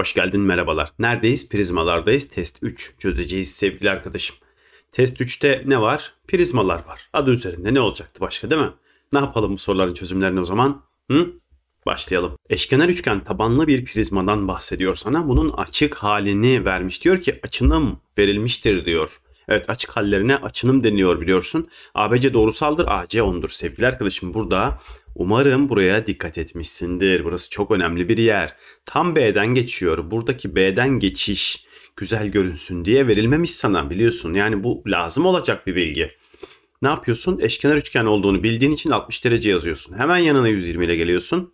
Hoş geldin merhabalar. Neredeyiz? Prizmalardayız. Test 3 çözeceğiz sevgili arkadaşım. Test 3'te ne var? Prizmalar var. Adı üzerinde ne olacaktı başka değil mi? Ne yapalım bu soruların çözümlerini o zaman? Hı? Başlayalım. Eşkenar üçgen tabanlı bir prizmadan bahsediyor sana. Bunun açık halini vermiş. Diyor ki açınım verilmiştir diyor. Evet açık hallerine açınım deniyor biliyorsun. ABC doğrusaldır, AC ondur sevgili arkadaşım. Burada Umarım buraya dikkat etmişsindir. Burası çok önemli bir yer. Tam B'den geçiyor. Buradaki B'den geçiş güzel görünsün diye verilmemiş sana biliyorsun. Yani bu lazım olacak bir bilgi. Ne yapıyorsun? Eşkenar üçgen olduğunu bildiğin için 60 derece yazıyorsun. Hemen yanına 120 ile geliyorsun.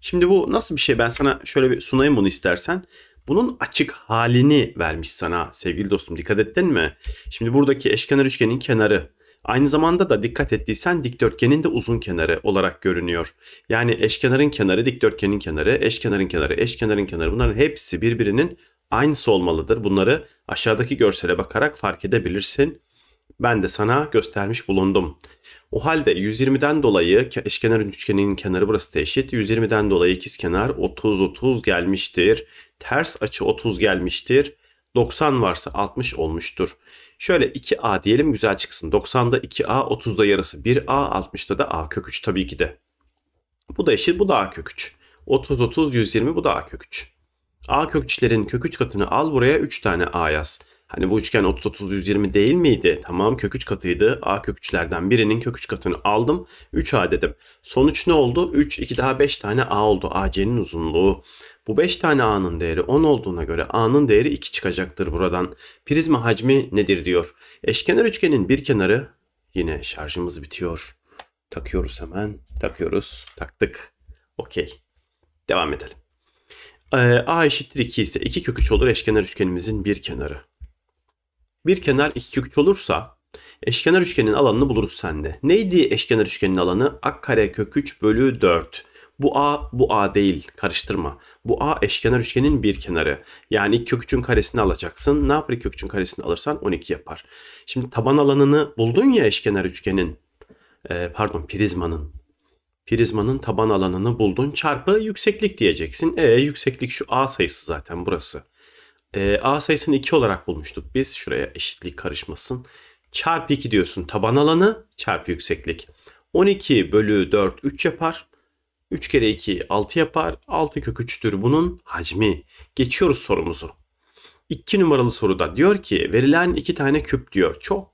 Şimdi bu nasıl bir şey? Ben sana şöyle bir sunayım bunu istersen. Bunun açık halini vermiş sana sevgili dostum. Dikkat ettin mi? Şimdi buradaki eşkenar üçgenin kenarı Aynı zamanda da dikkat ettiysen dikdörtgenin de uzun kenarı olarak görünüyor. Yani eşkenarın kenarı, dikdörtgenin kenarı, eşkenarın kenarı, eşkenarın kenarı bunların hepsi birbirinin aynısı olmalıdır. Bunları aşağıdaki görsele bakarak fark edebilirsin. Ben de sana göstermiş bulundum. O halde 120'den dolayı eşkenar üçgenin kenarı burası da eşit. 120'den dolayı ikiz kenar 30 30 gelmiştir. Ters açı 30 gelmiştir. 90 varsa 60 olmuştur. Şöyle 2a diyelim güzel çıksın. 90'da 2a, 30'da yarısı 1a, 60'da da a kök 3 tabii ki de. Bu da eşit, bu da a kök 3. 30, 30, 120 bu da a kök 3. a kök 3'lerin kök 3 katını al buraya 3 tane a yaz. Hani bu üçgen 30 30 120 değil miydi? Tamam kök 3 katıydı. A kök 3'lerden birinin kök 3 katını aldım. 3A dedim. Sonuç ne oldu? 3 2 daha 5 tane A oldu. AC'nin uzunluğu. Bu 5 tane A'nın değeri 10 olduğuna göre A'nın değeri 2 çıkacaktır buradan. Prizma hacmi nedir diyor. Eşkenar üçgenin bir kenarı yine şarjımız bitiyor. Takıyoruz hemen. Takıyoruz. Taktık. Okey. Devam edelim. Ee, A eşittir 2 ise 2 kök 3 olur eşkenar üçgenimizin bir kenarı bir kenar iki kök olursa eşkenar üçgenin alanını buluruz sende. Neydi eşkenar üçgenin alanı? A kare kök 3 bölü 4. Bu A, bu A değil. Karıştırma. Bu A eşkenar üçgenin bir kenarı. Yani kök 3'ün karesini alacaksın. Ne yapar kök 3'ün karesini alırsan 12 yapar. Şimdi taban alanını buldun ya eşkenar üçgenin. E, pardon prizmanın. Prizmanın taban alanını buldun. Çarpı yükseklik diyeceksin. E yükseklik şu A sayısı zaten burası. E, A sayısını 2 olarak bulmuştuk biz. Şuraya eşitlik karışmasın. Çarpı 2 diyorsun taban alanı çarpı yükseklik. 12 bölü 4 3 yapar. 3 kere 2 6 yapar. 6 kök 3'tür bunun hacmi. Geçiyoruz sorumuzu. 2 numaralı soruda diyor ki verilen 2 tane küp diyor. Çok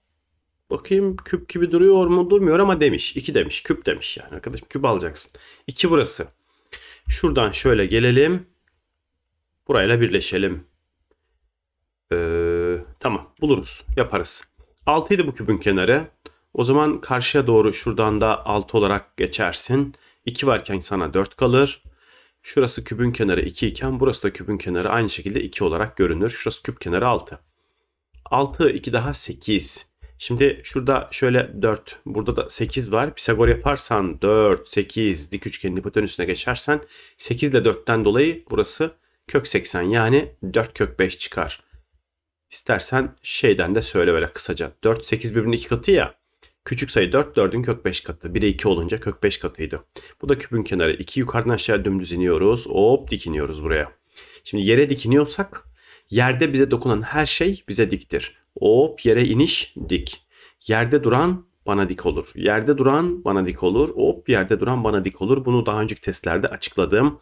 bakayım küp gibi duruyor mu durmuyor ama demiş. 2 demiş küp demiş yani arkadaşım küp alacaksın. 2 burası. Şuradan şöyle gelelim. Burayla birleşelim. Ee, tamam buluruz yaparız. 6 idi bu küpün kenarı. O zaman karşıya doğru şuradan da 6 olarak geçersin. 2 varken sana 4 kalır. Şurası kübün kenarı 2 iken burası da kübün kenarı aynı şekilde 2 olarak görünür. Şurası küp kenarı 6. 6, 2 daha 8. Şimdi şurada şöyle 4, burada da 8 var. Pisagor yaparsan 4, 8 dik üçgenin hipotenüsüne geçersen 8 ile 4'ten dolayı burası kök 80 yani 4 kök 5 çıkar. İstersen şeyden de söyle böyle kısaca. 4, 8 birbirinin iki katı ya. Küçük sayı 4, 4'ün kök 5 katı. 1'e 2 olunca kök 5 katıydı. Bu da küpün kenarı. 2 yukarıdan aşağıya dümdüz iniyoruz. Hop dikiniyoruz buraya. Şimdi yere dikiniyorsak yerde bize dokunan her şey bize diktir. Hop yere iniş dik. Yerde duran bana dik olur. Yerde duran bana dik olur. Hop yerde duran bana dik olur. Bunu daha önceki testlerde açıkladım.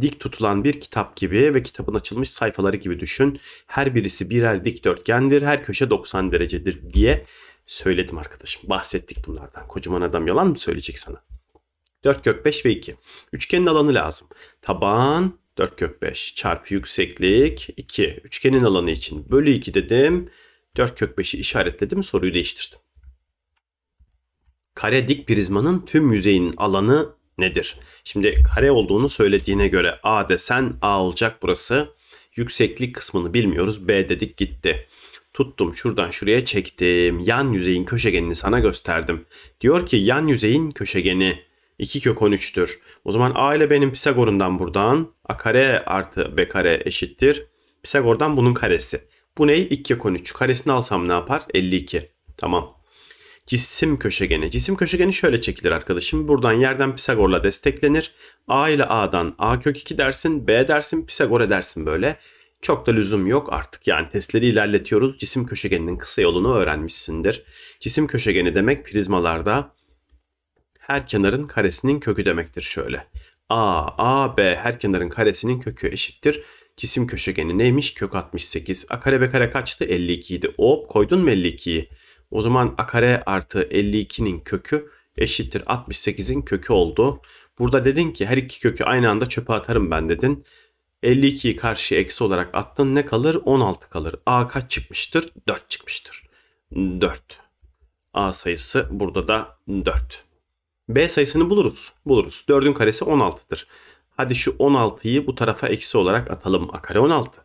Dik tutulan bir kitap gibi ve kitabın açılmış sayfaları gibi düşün. Her birisi birer dikdörtgendir. Her köşe 90 derecedir diye söyledim arkadaşım. Bahsettik bunlardan. Kocaman adam yalan mı söyleyecek sana? 4 kök 5 ve 2. Üçgenin alanı lazım. Taban 4 kök 5 çarpı yükseklik 2. Üçgenin alanı için bölü 2 dedim. 4 kök 5'i işaretledim soruyu değiştirdim kare dik prizmanın tüm yüzeyinin alanı nedir? Şimdi kare olduğunu söylediğine göre A desen A olacak burası. Yükseklik kısmını bilmiyoruz. B dedik gitti. Tuttum şuradan şuraya çektim. Yan yüzeyin köşegenini sana gösterdim. Diyor ki yan yüzeyin köşegeni 2 kök 13'tür. O zaman A ile benim Pisagor'undan buradan A kare artı B kare eşittir. Pisagor'dan bunun karesi. Bu ne? 2 kök 13. Karesini alsam ne yapar? 52. Tamam cisim köşegeni. Cisim köşegeni şöyle çekilir arkadaşım. Buradan yerden Pisagor'la desteklenir. A ile A'dan A kök 2 dersin, B dersin, Pisagor dersin böyle. Çok da lüzum yok artık yani testleri ilerletiyoruz. Cisim köşegeninin kısa yolunu öğrenmişsindir. Cisim köşegeni demek prizmalarda her kenarın karesinin kökü demektir şöyle. A, A, B her kenarın karesinin kökü eşittir. Cisim köşegeni neymiş? Kök 68. A kare B kare kaçtı? 52 idi. Hop koydun mu 52'yi? O zaman a kare artı 52'nin kökü eşittir 68'in kökü oldu. Burada dedin ki her iki kökü aynı anda çöpe atarım ben dedin. 52'yi karşı eksi olarak attın ne kalır? 16 kalır. A kaç çıkmıştır? 4 çıkmıştır. 4. A sayısı burada da 4. B sayısını buluruz. Buluruz. 4'ün karesi 16'dır. Hadi şu 16'yı bu tarafa eksi olarak atalım. A kare 16.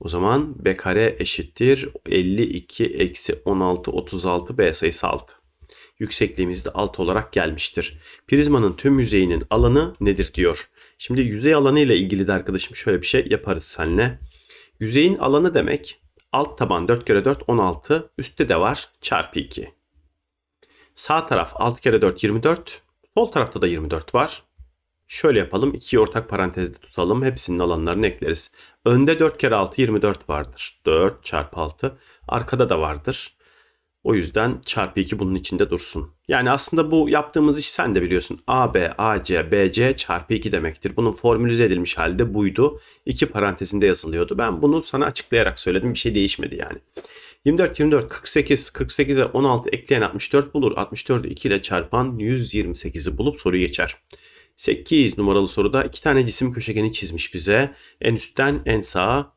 O zaman b kare eşittir 52 eksi 16 36 b sayısı 6. Yüksekliğimiz de 6 olarak gelmiştir. Prizmanın tüm yüzeyinin alanı nedir diyor. Şimdi yüzey alanı ile ilgili de arkadaşım şöyle bir şey yaparız seninle. Yüzeyin alanı demek alt taban 4 kere 4 16 üstte de var çarpı 2. Sağ taraf 6 kere 4 24 sol tarafta da 24 var. Şöyle yapalım. 2'yi ortak parantezde tutalım. Hepsinin alanlarını ekleriz. Önde 4 kere 6 24 vardır. 4 çarpı 6. Arkada da vardır. O yüzden çarpı 2 bunun içinde dursun. Yani aslında bu yaptığımız iş sen de biliyorsun. AB, AC, BC çarpı 2 demektir. Bunun formülize edilmiş halde buydu. 2 parantezinde yazılıyordu. Ben bunu sana açıklayarak söyledim. Bir şey değişmedi yani. 24, 24, 48, 48'e 16 ekleyen 64 bulur. 64'ü 2 ile çarpan 128'i bulup soruyu geçer. 8 numaralı soruda iki tane cisim köşegeni çizmiş bize. En üstten en sağa,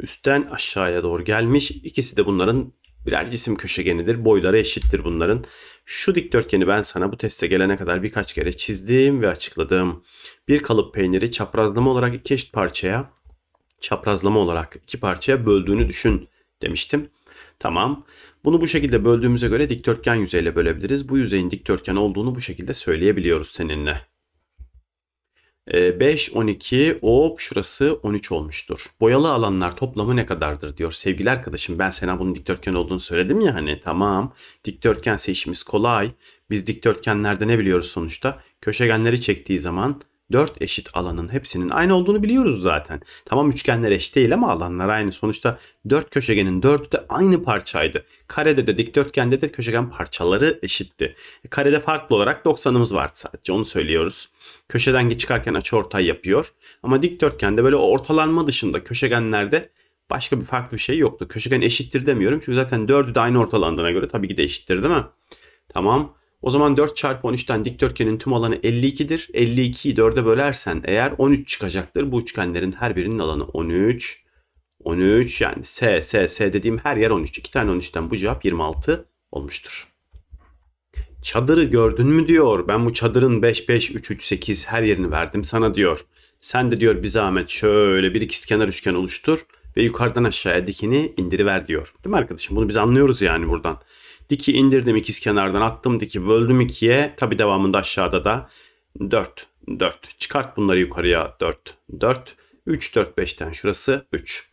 üstten aşağıya doğru gelmiş. İkisi de bunların birer cisim köşegenidir. Boyları eşittir bunların. Şu dikdörtgeni ben sana bu teste gelene kadar birkaç kere çizdim ve açıkladım. Bir kalıp peyniri çaprazlama olarak iki eşit parçaya, çaprazlama olarak iki parçaya böldüğünü düşün demiştim. Tamam. Bunu bu şekilde böldüğümüze göre dikdörtgen yüzeyle bölebiliriz. Bu yüzeyin dikdörtgen olduğunu bu şekilde söyleyebiliyoruz seninle. 5, ee, 12, hop şurası 13 olmuştur. Boyalı alanlar toplamı ne kadardır diyor. Sevgili arkadaşım ben sana bunun dikdörtgen olduğunu söyledim ya hani tamam dikdörtgen işimiz kolay. Biz dikdörtgenlerde ne biliyoruz sonuçta? Köşegenleri çektiği zaman 4 eşit alanın hepsinin aynı olduğunu biliyoruz zaten. Tamam üçgenler eşit değil ama alanlar aynı. Sonuçta 4 köşegenin 4'ü de aynı parçaydı. Karede de dikdörtgende de köşegen parçaları eşitti. E, karede farklı olarak 90'ımız vardı sadece onu söylüyoruz. Köşeden çıkarken açı ortay yapıyor. Ama dikdörtgende böyle ortalanma dışında köşegenlerde başka bir farklı bir şey yoktu. Köşegen eşittir demiyorum çünkü zaten 4'ü de aynı ortalandığına göre tabii ki de eşittir değil mi? Tamam. O zaman 4 çarpı 13'ten dikdörtgenin tüm alanı 52'dir. 52'yi 4'e bölersen eğer 13 çıkacaktır. Bu üçgenlerin her birinin alanı 13. 13 yani S, S, S dediğim her yer 13. 2 tane 13'ten bu cevap 26 olmuştur. Çadırı gördün mü diyor. Ben bu çadırın 5, 5, 3, 3, 8 her yerini verdim sana diyor. Sen de diyor bir zahmet şöyle bir ikizkenar üçgen oluştur ve yukarıdan aşağıya dikini indiriver diyor. Değil mi arkadaşım? Bunu biz anlıyoruz yani buradan. Diki indirdim ikiz kenardan attım diki böldüm ikiye. Tabi devamında aşağıda da 4, 4. Çıkart bunları yukarıya 4, 4. 3, 4, 5'ten şurası 3.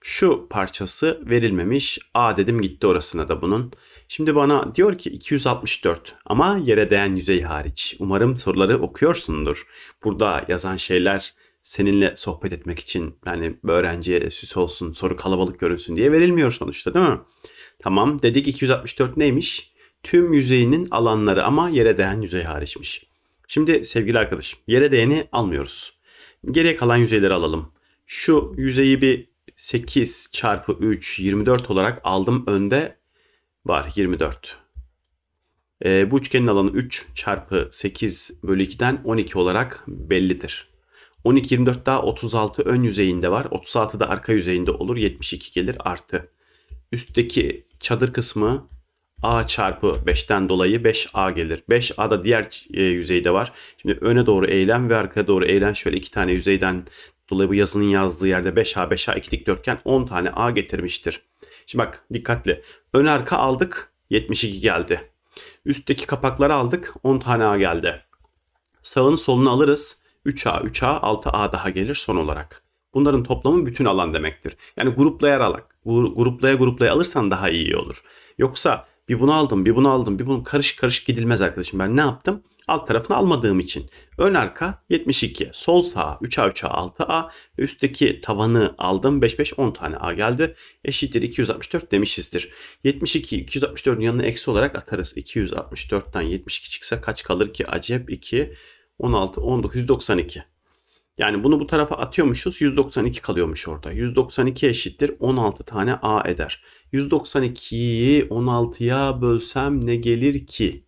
Şu parçası verilmemiş. A dedim gitti orasına da bunun. Şimdi bana diyor ki 264 ama yere değen yüzey hariç. Umarım soruları okuyorsundur. Burada yazan şeyler seninle sohbet etmek için yani öğrenciye süs olsun, soru kalabalık görünsün diye verilmiyor sonuçta değil mi? Tamam dedik 264 neymiş? Tüm yüzeyinin alanları ama yere değen yüzey hariçmiş. Şimdi sevgili arkadaşım yere değeni almıyoruz. Geriye kalan yüzeyleri alalım. Şu yüzeyi bir 8 çarpı 3 24 olarak aldım önde var 24. E, ee, bu üçgenin alanı 3 çarpı 8 bölü 2'den 12 olarak bellidir. 12 24 daha 36 ön yüzeyinde var. 36 da arka yüzeyinde olur. 72 gelir artı. Üstteki çadır kısmı A çarpı 5'ten dolayı 5A gelir. 5A da diğer e, yüzeyde var. Şimdi öne doğru eğilen ve arkaya doğru eğilen şöyle iki tane yüzeyden dolayı bu yazının yazdığı yerde 5A 5A 2 dikdörtgen 10 tane A getirmiştir. Şimdi bak dikkatli. Ön arka aldık 72 geldi. Üstteki kapakları aldık 10 tane A geldi. Sağını solunu alırız. 3A 3A 6A daha gelir son olarak. Bunların toplamı bütün alan demektir. Yani gruplayarak gruplaya gruplaya alırsan daha iyi olur. Yoksa bir bunu aldım, bir bunu aldım, bir bunu karışık karışık gidilmez arkadaşım. Ben ne yaptım? Alt tarafını almadığım için. Ön arka 72, sol sağ 3A 3A 6A, üstteki tavanı aldım. 5 5 10 tane A geldi. Eşittir 264 demişizdir. 72 264'ün yanına eksi olarak atarız. 264'ten 72 çıksa kaç kalır ki? Acep 2 16 19 192. Yani bunu bu tarafa atıyormuşuz 192 kalıyormuş orada. 192 eşittir 16 tane A eder. 192'yi 16'ya bölsem ne gelir ki?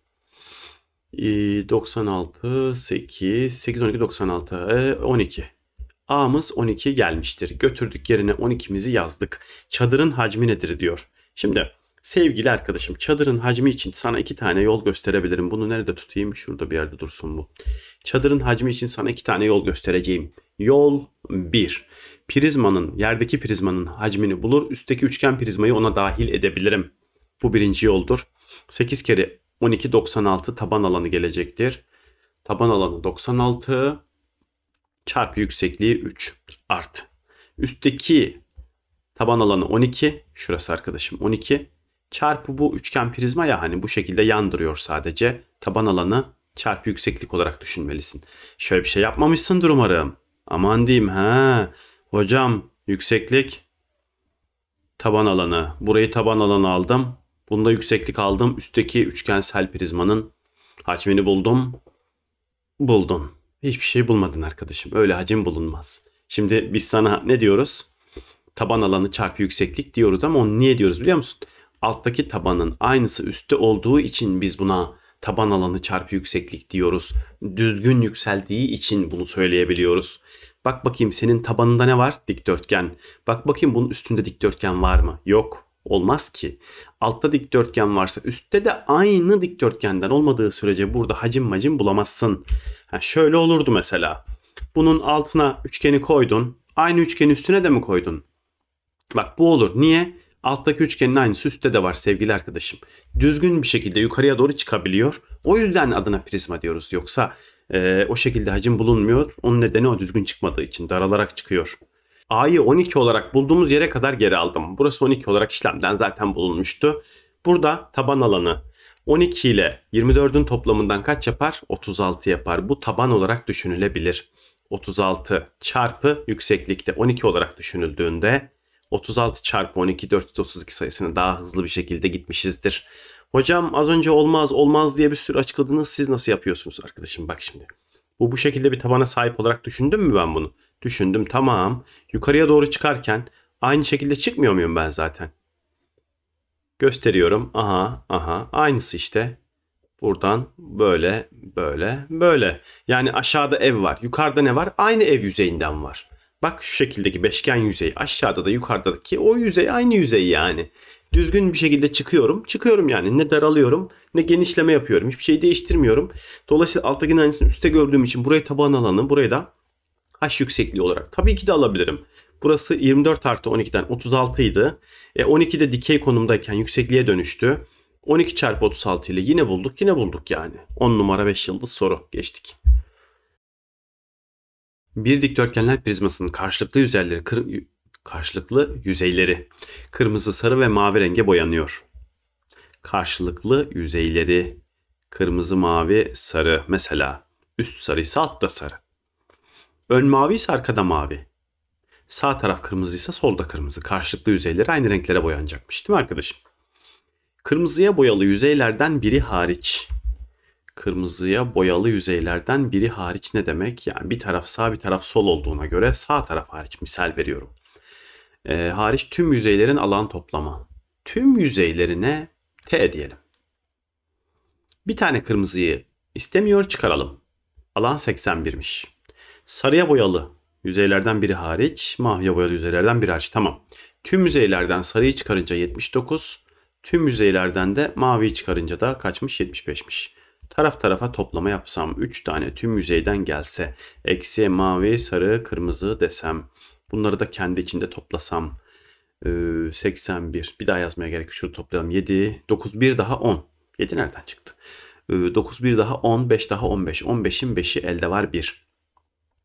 96, 8, 8, 12, 96, 12. A'mız 12 gelmiştir. Götürdük yerine 12'mizi yazdık. Çadırın hacmi nedir diyor. Şimdi Sevgili arkadaşım çadırın hacmi için sana iki tane yol gösterebilirim. Bunu nerede tutayım? Şurada bir yerde dursun bu. Çadırın hacmi için sana iki tane yol göstereceğim. Yol 1. Prizmanın, yerdeki prizmanın hacmini bulur. Üstteki üçgen prizmayı ona dahil edebilirim. Bu birinci yoldur. 8 kere 12 96 taban alanı gelecektir. Taban alanı 96 çarpı yüksekliği 3 art. Üstteki taban alanı 12. Şurası arkadaşım 12 çarpı bu üçgen prizma ya hani bu şekilde yandırıyor sadece. Taban alanı çarpı yükseklik olarak düşünmelisin. Şöyle bir şey yapmamışsındır umarım. Aman diyeyim he. Hocam yükseklik taban alanı. Burayı taban alanı aldım. Bunda yükseklik aldım. Üstteki üçgensel prizmanın hacmini buldum. Buldun. Hiçbir şey bulmadın arkadaşım. Öyle hacim bulunmaz. Şimdi biz sana ne diyoruz? Taban alanı çarpı yükseklik diyoruz ama onu niye diyoruz biliyor musun? alttaki tabanın aynısı üstte olduğu için biz buna taban alanı çarpı yükseklik diyoruz. Düzgün yükseldiği için bunu söyleyebiliyoruz. Bak bakayım senin tabanında ne var? Dikdörtgen. Bak bakayım bunun üstünde dikdörtgen var mı? Yok. Olmaz ki. Altta dikdörtgen varsa üstte de aynı dikdörtgenden olmadığı sürece burada hacim macim bulamazsın. Ha, şöyle olurdu mesela. Bunun altına üçgeni koydun. Aynı üçgeni üstüne de mi koydun? Bak bu olur. Niye? Alttaki üçgenin aynısı üstte de var sevgili arkadaşım. Düzgün bir şekilde yukarıya doğru çıkabiliyor. O yüzden adına prizma diyoruz. Yoksa e, o şekilde hacim bulunmuyor. Onun nedeni o düzgün çıkmadığı için daralarak çıkıyor. A'yı 12 olarak bulduğumuz yere kadar geri aldım. Burası 12 olarak işlemden zaten bulunmuştu. Burada taban alanı 12 ile 24'ün toplamından kaç yapar? 36 yapar. Bu taban olarak düşünülebilir. 36 çarpı yükseklikte 12 olarak düşünüldüğünde 36 çarpı 12 432 sayısını daha hızlı bir şekilde gitmişizdir. Hocam az önce olmaz olmaz diye bir sürü açıkladınız. Siz nasıl yapıyorsunuz arkadaşım bak şimdi. Bu bu şekilde bir tabana sahip olarak düşündüm mü ben bunu? Düşündüm tamam. Yukarıya doğru çıkarken aynı şekilde çıkmıyor muyum ben zaten? Gösteriyorum. Aha aha aynısı işte. Buradan böyle böyle böyle. Yani aşağıda ev var. Yukarıda ne var? Aynı ev yüzeyinden var. Bak şu şekildeki beşgen yüzey aşağıda da yukarıdaki o yüzey aynı yüzey yani. Düzgün bir şekilde çıkıyorum. Çıkıyorum yani ne daralıyorum ne genişleme yapıyorum. Hiçbir şey değiştirmiyorum. Dolayısıyla alttaki aynısını üstte gördüğüm için buraya taban alanı buraya da h yüksekliği olarak. Tabii ki de alabilirim. Burası 24 artı 12'den 36 idi. E 12 de dikey konumdayken yüksekliğe dönüştü. 12 çarpı 36 ile yine bulduk yine bulduk yani. 10 numara 5 yıldız soru geçtik. Bir dikdörtgenler prizmasının karşılıklı yüzeyleri kır, karşılıklı yüzeyleri kırmızı, sarı ve mavi renge boyanıyor. Karşılıklı yüzeyleri kırmızı, mavi, sarı mesela. Üst sarıysa ise altta sarı. Ön mavi ise arkada mavi. Sağ taraf kırmızıysa solda kırmızı. Karşılıklı yüzeyleri aynı renklere boyanacakmış değil mi arkadaşım? Kırmızıya boyalı yüzeylerden biri hariç kırmızıya boyalı yüzeylerden biri hariç ne demek? Yani bir taraf sağ bir taraf sol olduğuna göre sağ taraf hariç misal veriyorum. E, hariç tüm yüzeylerin alan toplama. Tüm yüzeylerine T diyelim. Bir tane kırmızıyı istemiyor çıkaralım. Alan 81'miş. Sarıya boyalı yüzeylerden biri hariç, maviye boyalı yüzeylerden biri hariç. Tamam. Tüm yüzeylerden sarıyı çıkarınca 79, tüm yüzeylerden de maviyi çıkarınca da kaçmış 75'miş. Taraf tarafa toplama yapsam 3 tane tüm yüzeyden gelse. Eksi mavi, sarı, kırmızı desem. Bunları da kendi içinde toplasam. 81. Bir daha yazmaya gerek yok. Şunu toplayalım. 7, 9, 1 daha 10. 7 nereden çıktı? 9, 1 daha 10, 5 daha 15. 15'in 5'i elde var 1.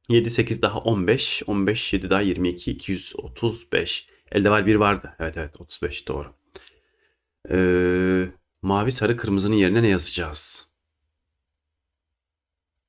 7, 8 daha 15. 15, 7 daha 22. 235. Elde var 1 vardı. Evet evet 35 doğru. Ee, mavi, sarı, kırmızının yerine ne yazacağız?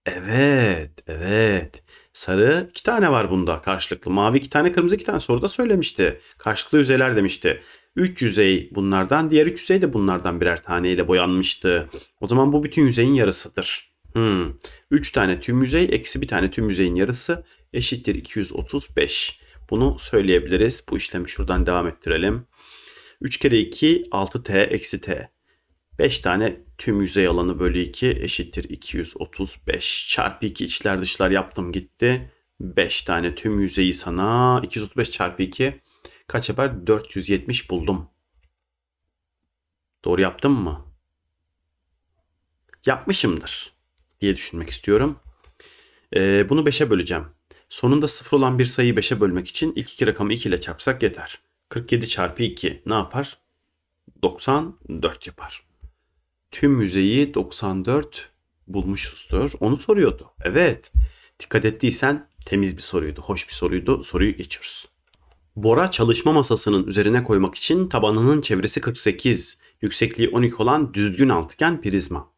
Evet, evet. Sarı iki tane var bunda karşılıklı. Mavi iki tane, kırmızı iki tane soruda söylemişti. Karşılıklı yüzeyler demişti. Üç yüzey bunlardan, diğer 3 yüzey de bunlardan birer taneyle boyanmıştı. O zaman bu bütün yüzeyin yarısıdır. Hmm. 3 tane tüm yüzey eksi bir tane tüm yüzeyin yarısı eşittir 235. Bunu söyleyebiliriz. Bu işlemi şuradan devam ettirelim. 3 kere 2 6t eksi t. 5 tane tüm yüzey alanı bölü 2 eşittir 235. Çarpı 2 içler dışlar yaptım gitti. 5 tane tüm yüzeyi sana 235 çarpı 2 kaç yapar? 470 buldum. Doğru yaptım mı? Yapmışımdır diye düşünmek istiyorum. Ee, bunu 5'e böleceğim. Sonunda 0 olan bir sayıyı 5'e bölmek için ilk iki rakamı 2 ile çarpsak yeter. 47 çarpı 2 ne yapar? 94 yapar tüm yüzeyi 94 bulmuşuzdur. Onu soruyordu. Evet. Dikkat ettiysen temiz bir soruydu, hoş bir soruydu. Soruyu geçiyoruz. Bora çalışma masasının üzerine koymak için tabanının çevresi 48, yüksekliği 12 olan düzgün altıgen prizma.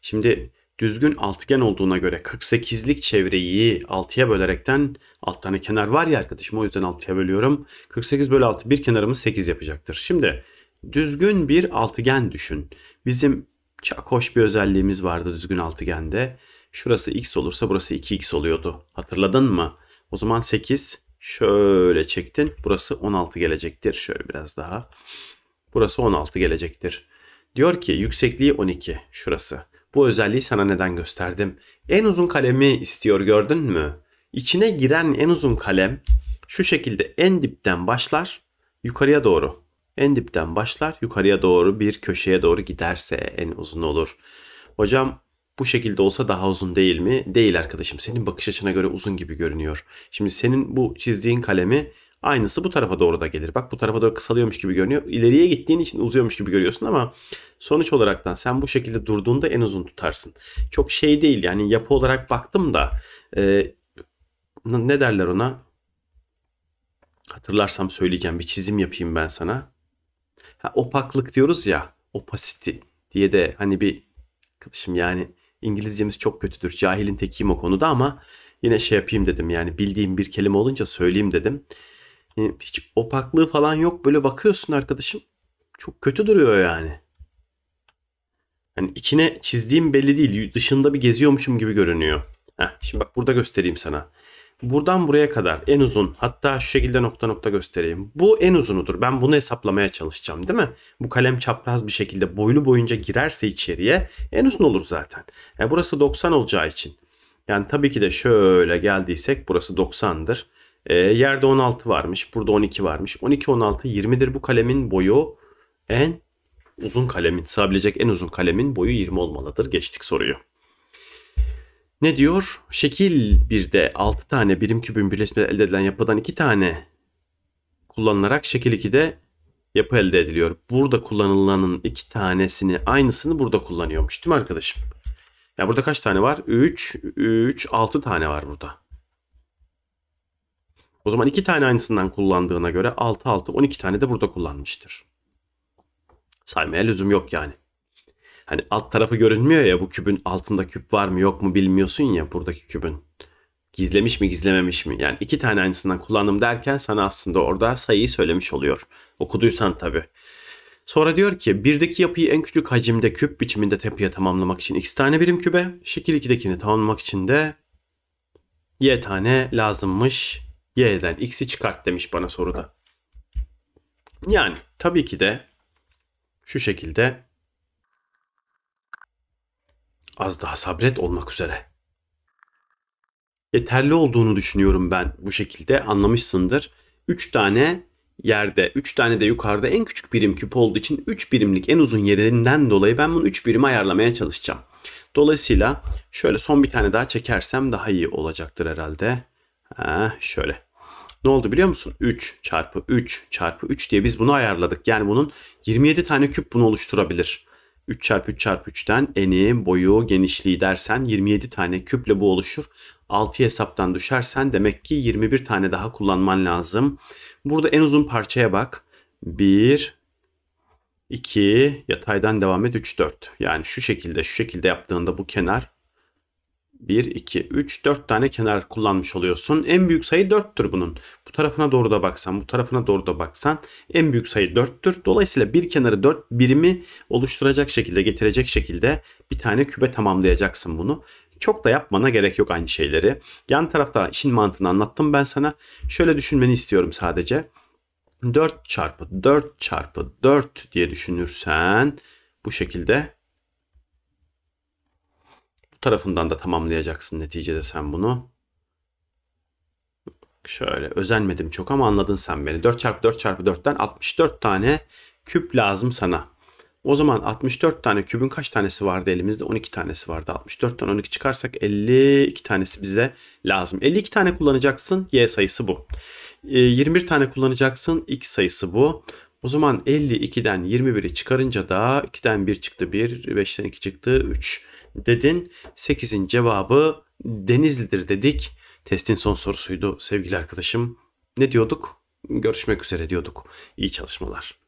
Şimdi düzgün altıgen olduğuna göre 48'lik çevreyi 6'ya bölerekten alt tane kenar var ya arkadaşım o yüzden 6'ya bölüyorum. 48 bölü 6 bir kenarımız 8 yapacaktır. Şimdi düzgün bir altıgen düşün. Bizim çok hoş bir özelliğimiz vardı düzgün altıgende. Şurası x olursa burası 2x oluyordu. Hatırladın mı? O zaman 8 şöyle çektin. Burası 16 gelecektir. Şöyle biraz daha. Burası 16 gelecektir. Diyor ki yüksekliği 12 şurası. Bu özelliği sana neden gösterdim? En uzun kalemi istiyor gördün mü? İçine giren en uzun kalem şu şekilde en dipten başlar yukarıya doğru. En dipten başlar yukarıya doğru bir köşeye doğru giderse en uzun olur. Hocam bu şekilde olsa daha uzun değil mi? Değil arkadaşım. Senin bakış açına göre uzun gibi görünüyor. Şimdi senin bu çizdiğin kalemi aynısı bu tarafa doğru da gelir. Bak bu tarafa doğru kısalıyormuş gibi görünüyor. İleriye gittiğin için uzuyormuş gibi görüyorsun ama sonuç olarak da sen bu şekilde durduğunda en uzun tutarsın. Çok şey değil yani yapı olarak baktım da e, ne derler ona? Hatırlarsam söyleyeceğim bir çizim yapayım ben sana. Ha, opaklık diyoruz ya. Opacity diye de hani bir arkadaşım yani İngilizcemiz çok kötüdür. Cahilin tekiyim o konuda ama yine şey yapayım dedim. Yani bildiğim bir kelime olunca söyleyeyim dedim. Yani e, hiç opaklığı falan yok. Böyle bakıyorsun arkadaşım. Çok kötü duruyor yani. Hani içine çizdiğim belli değil. Dışında bir geziyormuşum gibi görünüyor. Heh, şimdi bak burada göstereyim sana. Buradan buraya kadar en uzun hatta şu şekilde nokta nokta göstereyim. Bu en uzunudur. Ben bunu hesaplamaya çalışacağım değil mi? Bu kalem çapraz bir şekilde boylu boyunca girerse içeriye en uzun olur zaten. E burası 90 olacağı için. Yani tabii ki de şöyle geldiysek burası 90'dır. E, yerde 16 varmış. Burada 12 varmış. 12, 16, 20'dir. Bu kalemin boyu en uzun kalemin sığabilecek en uzun kalemin boyu 20 olmalıdır. Geçtik soruyu. Ne diyor? Şekil 1'de 6 tane birim kübün birleşmesi elde edilen yapıdan 2 tane kullanılarak şekil 2'de yapı elde ediliyor. Burada kullanılanın 2 tanesini aynısını burada kullanıyormuş değil mi arkadaşım? Ya burada kaç tane var? 3, 3, 6 tane var burada. O zaman 2 tane aynısından kullandığına göre 6, 6, 12 tane de burada kullanmıştır. Saymaya lüzum yok yani. Hani alt tarafı görünmüyor ya bu kübün altında küp var mı yok mu bilmiyorsun ya buradaki kübün. Gizlemiş mi gizlememiş mi? Yani iki tane aynısından kullandım derken sana aslında orada sayıyı söylemiş oluyor. Okuduysan tabi. Sonra diyor ki birdeki yapıyı en küçük hacimde küp biçiminde tepeye tamamlamak için x tane birim kübe, şekil 2'dekini tamamlamak için de y tane lazımmış. Y'den x'i çıkart demiş bana soruda. Yani tabii ki de şu şekilde Az daha sabret olmak üzere. Yeterli olduğunu düşünüyorum ben bu şekilde anlamışsındır. 3 tane yerde, 3 tane de yukarıda en küçük birim küp olduğu için 3 birimlik en uzun yerinden dolayı ben bunu 3 birim ayarlamaya çalışacağım. Dolayısıyla şöyle son bir tane daha çekersem daha iyi olacaktır herhalde. Ha, şöyle. Ne oldu biliyor musun? 3 çarpı 3 çarpı 3 diye biz bunu ayarladık. Yani bunun 27 tane küp bunu oluşturabilir. 3 çarpı 3 çarpı 3ten eni, boyu, genişliği dersen 27 tane küple bu oluşur. 6 hesaptan düşersen demek ki 21 tane daha kullanman lazım. Burada en uzun parçaya bak. 1, 2, yataydan devam et 3, 4. Yani şu şekilde şu şekilde yaptığında bu kenar 1, 2, 3, 4 tane kenar kullanmış oluyorsun. En büyük sayı 4'tür bunun. Bu tarafına doğru da baksan, bu tarafına doğru da baksan en büyük sayı 4'tür. Dolayısıyla bir kenarı 4 birimi oluşturacak şekilde, getirecek şekilde bir tane kübe tamamlayacaksın bunu. Çok da yapmana gerek yok aynı şeyleri. Yan tarafta işin mantığını anlattım ben sana. Şöyle düşünmeni istiyorum sadece. 4 çarpı 4 çarpı 4 diye düşünürsen bu şekilde bu tarafından da tamamlayacaksın neticede sen bunu. Şöyle özenmedim çok ama anladın sen beni. 4x4x4'ten 64 tane küp lazım sana. O zaman 64 tane kübün kaç tanesi vardı elimizde? 12 tanesi vardı. 64'ten 12 çıkarsak 52 tanesi bize lazım. 52 tane kullanacaksın. Y sayısı bu. 21 ee, tane kullanacaksın. X sayısı bu. O zaman 52'den 21'i çıkarınca da 2'den 1 çıktı 1, 5'ten 2 çıktı 3 dedin. 8'in cevabı Denizli'dir dedik. Testin son sorusuydu sevgili arkadaşım. Ne diyorduk? Görüşmek üzere diyorduk. İyi çalışmalar.